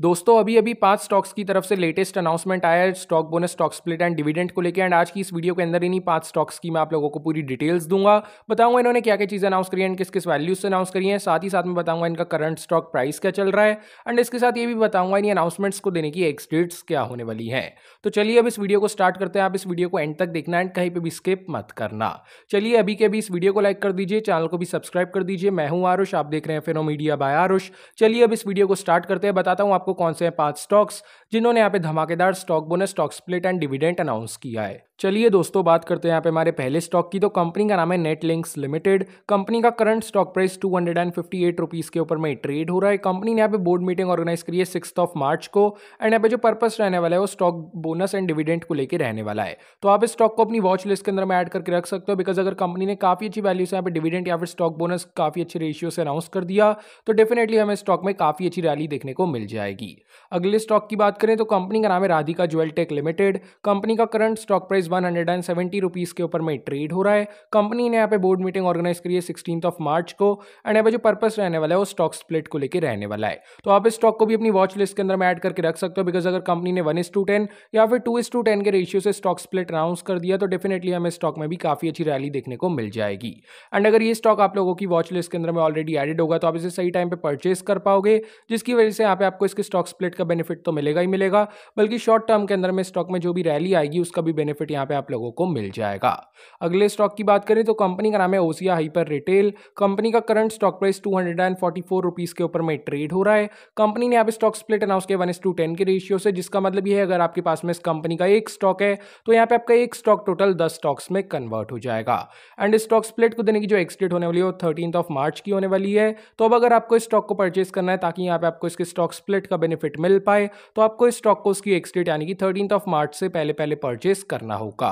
दोस्तों अभी अभी पांच स्टॉक्स की तरफ से लेटेस्ट अनाउंसमेंट आया है stock bonus stock split and dividend को लेकर एंड आज की इस वीडियो के अंदर इन्हीं पांच स्टॉक्स की मैं आप लोगों को पूरी डिटेल्स दूंगा बताऊंगा इन्होंने क्या क्या चीज़ें अनाउंस करी है किस किस वैल्यूज से अनाउंस करी है साथ ही साथ में बताऊंगा इनका करंट स्टॉक प्राइस क्या चल रहा है एंड इसके साथ ये भी बताऊंगा इन अनाउंसमेंट्स को देने की एक्सडेट्स क्या होने वाली है तो चलिए अब इस वीडियो को स्टार्ट करते हैं आप इस वीडियो को एंड तक देखना एंड कहीं पर भी स्किप मत करना चलिए अभी के अभी इस वीडियो को लाइक कर दीजिए चैनल को भी सब्सक्राइब कर दीजिए मैं हूँ आरुष आप देख रहे हैं फेनो मीडिया बाय आरुष चलिए अब इस वीडियो को स्टार्ट करते हैं बताता हूँ आपको कौन से हैं पांच स्टॉक्स जिन्होंने यहाँ पे धमाकेदार stock bonus stock split and dividend announce किया है चलिए दोस्तों बात करते हैं यहाँ पे हमारे पहले स्टॉक की तो कंपनी का नाम है नेट लिंक्स लिमिटेड कंपनी का current stock price two hundred and fifty eight rupees के ऊपर में ट्रेड हो रहा है कंपनी ने यहाँ पे बोर्ड मीटिंग ऑर्गेनाइज करी है सिक्स ऑफ मार्च को एंड यहाँ पे जो पर्पस रहने वाला है वो स्टॉक बोनस एंड डिविडेंड को लेकर रहने वाला है तो आप इस स्टॉक को अपनी वॉच लिस्ट के अंदर में एड करके रख सकते हो बिकॉज अगर कंपनी ने काफ़ी अच्छी वैल्यू से यहाँ पे डिविडेंड या फिर स्टॉक बोनस काफ़ी अच्छे रेशियो से अनाउंस कर दिया तो डेफिनेटली हमें स्टॉक में काफ़ी अच्छी रैली देखने को मिल जाएगी अगले स्टॉक की बात करें तो कंपनी का नाम है Radhika jewel tech limited company का current stock price one hundred and seventy rupees के ऊपर में ट्रेड हो रहा है कंपनी ने यहाँ पे बोर्ड मीटिंग ऑर्गेनाइज करी है सिक्सटीन ऑफ मार्च को एंड यहाँ पे जो पर्पस रहने वाला है वो स्टॉक स्प्लिट को लेकर रहने वाला है तो आप इस स्टॉक को भी अपनी वॉच लिस्ट के अंदर में ऐड करके रख सकते हो बिकॉज अगर कंपनी ने वन इस टू टेन या फिर टू इस टू टेन के रेशियो से स्टॉक स्प्लिट अनाउंस कर दिया तो डेफिनेटली हमें स्टॉक में भी काफ़ी अच्छी रैली देखने को मिल जाएगी एंड अगर ये स्टॉक आप लोगों की वॉच लिस्ट के अंदर में ऑलरेडी एडेड होगा तो आप इसे सही टाइम पर परचेज कर पाओगे जिसकी वजह से यहाँ पे आपको इसके स्टॉक स्प्लिट का बेनिफिट तो मिलेगा ही मिलेगा बल्कि शॉर्ट टर्म के अंदर में स्टॉक में जो भी रैली आएगी उसका भी बेनिफिट यहाँ पे आप लोगों को मिल जाएगा अगले स्टॉक की बात करें तो कंपनी का नाम है ओसिया हाइपर रिटेल कंपनी का current stock price two hundred के ऊपर में ट्रेड हो रहा है कंपनी ने यहाँ पे स्टॉक स्प्लिट अनाउंस किया वन एस टू टेन के रेशियो से जिसका मतलब ये है अगर आपके पास में इस कंपनी का एक स्टॉक है तो यहाँ पे आपका एक स्टॉक टोटल दस स्टॉक्स में कन्वर्ट हो जाएगा एंड स्टॉक स्प्लिट को देने की जो एक्सडेट होने वाली है वो थर्टीन ऑफ मार्च की होने वाली है तो अब अगर आपको इस स्टॉक को परचेज करना है ताकि यहाँ पे आपको इसके स्टॉक स्प्लिट का बेनिफिट मिल पाए तो आपको इस स्टॉक को उसकी एक्सडेट यानी कि थर्टीन ऑफ मार्च से पहले पहले परचेज करना होगा होगा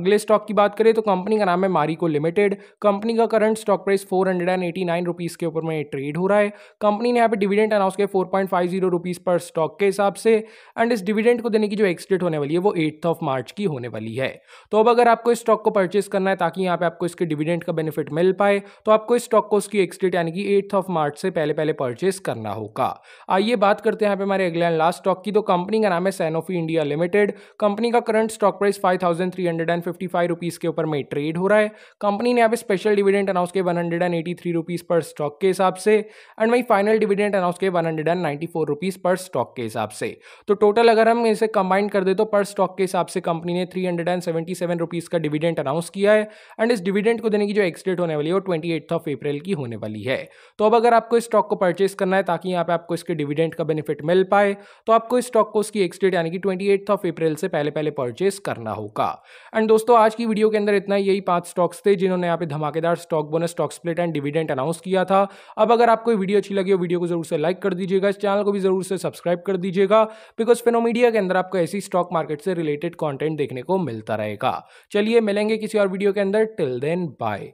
अगले स्टॉक की बात करें तो कंपनी का नाम है मारिको लिमिटेड कंपनी का current stock price four hundred and eighty nine rupees के ऊपर में ट्रेड हो रहा है कंपनी ने यहाँ पे डिविडेंड अनाउंस किया four point five zero rupees पर स्टॉक के हिसाब से एंड इस डिविडेंड को देने की जो एक्सडेट होने वाली है वो एट्थ ऑफ मार्च की होने वाली है तो अब अगर आपको इस स्टॉक को परचेस करना है ताकि यहाँ पे आपको इसके डिविडेंड का बेनिफिट मिल पाए तो आपको इस स्टॉक को उसकी एक्सडेट यानी कि एट्थ ऑफ मार्च से पहले पहले परचेस करना होगा आइए बात करते हैं यहाँ पे हमारे अगले लास्ट स्टॉक की तो कंपनी का नाम है सैनोफी इंडिया लिमिटेड कंपनी का current stock price five thousand three hundred and fifty five rupees के ऊपर में ट्रेड हो रहा है कंपनी ने यहाँ पे स्पेशल डिविडेंड अनाउंस किया one hundred and eighty three rupees पर स्टॉक के हिसाब से एंड वही फाइनल डिविडेंड अनाउंस किया one hundred and ninety four rupees पर स्टॉक के हिसाब से तो टोटल अगर हम इसे कंबाइन कर दे तो पर स्टॉक के हिसाब से कंपनी ने three hundred and seventy seven rupees का डिविडेंड अनाउंस किया है एंड इस डिविडेंड को देने की जो एक्सडेट होने वाली है वो ट्वेंटी एथ ऑफ अप्रैल की होने वाली है तो अब अगर आपको इस स्टॉक को परचेस करना है ताकि यहाँ पे आपको इसके डिविडेंड का बेनिफिट मिल पाए तो आपको इस स्टॉक को उसकी एक्सडेट यानी कि ट्वेंटी ऑफ अप्रैल से पहले पहले परचेस करना होगा का एंड दोस्तों आज की वीडियो के अंदर इतना ही यही पांच स्टॉक्स थे जिन्होंने यहाँ पे धमाकेदार stock bonus stock split and dividend announce किया था अब अगर आपको वीडियो अच्छी लगी हो वीडियो को जरूर से लाइक कर दीजिएगा इस चैनल को भी जरूर से सब्सक्राइब कर दीजिएगा बिकॉज फेनोमीडिया के अंदर आपको ऐसी स्टॉक मार्केट से रिलेटेड कॉन्टेंट देखने को मिलता रहेगा चलिए मिलेंगे किसी और वीडियो के अंदर टिल देन बाय